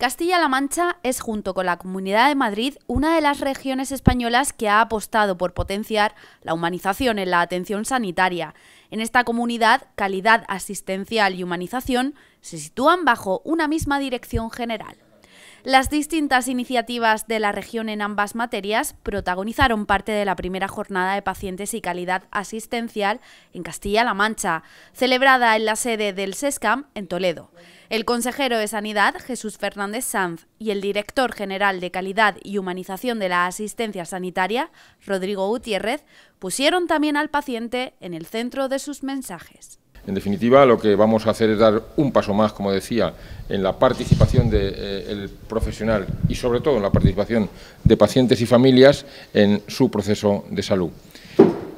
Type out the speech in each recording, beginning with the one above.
Castilla-La Mancha es, junto con la Comunidad de Madrid, una de las regiones españolas que ha apostado por potenciar la humanización en la atención sanitaria. En esta comunidad, calidad asistencial y humanización se sitúan bajo una misma dirección general. Las distintas iniciativas de la región en ambas materias protagonizaron parte de la primera jornada de pacientes y calidad asistencial en Castilla-La Mancha, celebrada en la sede del SESCAM en Toledo. El consejero de Sanidad, Jesús Fernández Sanz, y el director general de Calidad y Humanización de la Asistencia Sanitaria, Rodrigo Gutiérrez, pusieron también al paciente en el centro de sus mensajes. En definitiva, lo que vamos a hacer es dar un paso más, como decía, en la participación del eh, profesional y, sobre todo, en la participación de pacientes y familias en su proceso de salud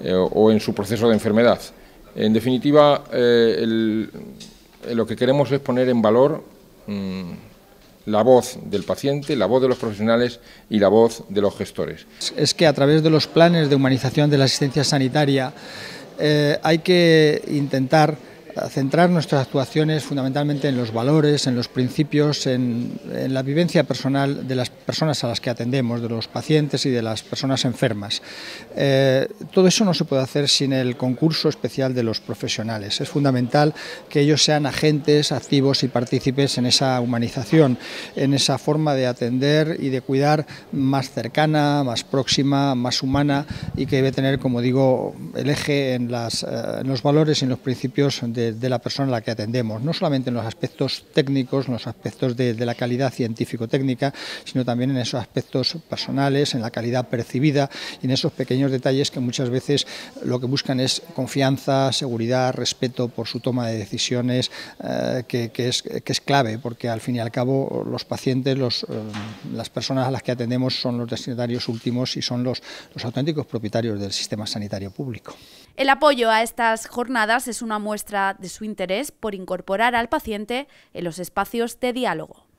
eh, o en su proceso de enfermedad. En definitiva, eh, lo que queremos es poner en valor mm, la voz del paciente, la voz de los profesionales y la voz de los gestores. Es que a través de los planes de humanización de la asistencia sanitaria eh, hay que intentar centrar nuestras actuaciones fundamentalmente en los valores, en los principios, en, la vivencia personal de las personas a las que atendemos, de los pacientes y de las personas enfermas. Eh, todo eso no se puede hacer sin el concurso especial de los profesionales. Es fundamental que ellos sean agentes activos y partícipes en esa humanización, en esa forma de atender y de cuidar más cercana, más próxima, más humana y que debe tener, como digo, el eje en, eh, los valores y en los principios de de, la persona a la que atendemos, no solamente en los aspectos técnicos, en los aspectos de, la calidad científico-técnica, sino también en esos aspectos personales, en la calidad percibida y en esos pequeños detalles que muchas veces lo que buscan es confianza, seguridad, respeto por su toma de decisiones, eh, que, es, clave, porque al fin y al cabo los pacientes, eh, las personas a las que atendemos son los destinatarios últimos y son los, los auténticos propietarios del sistema sanitario público. El apoyo a estas jornadas es una muestra de su interés por incorporar al paciente en los espacios de diálogo.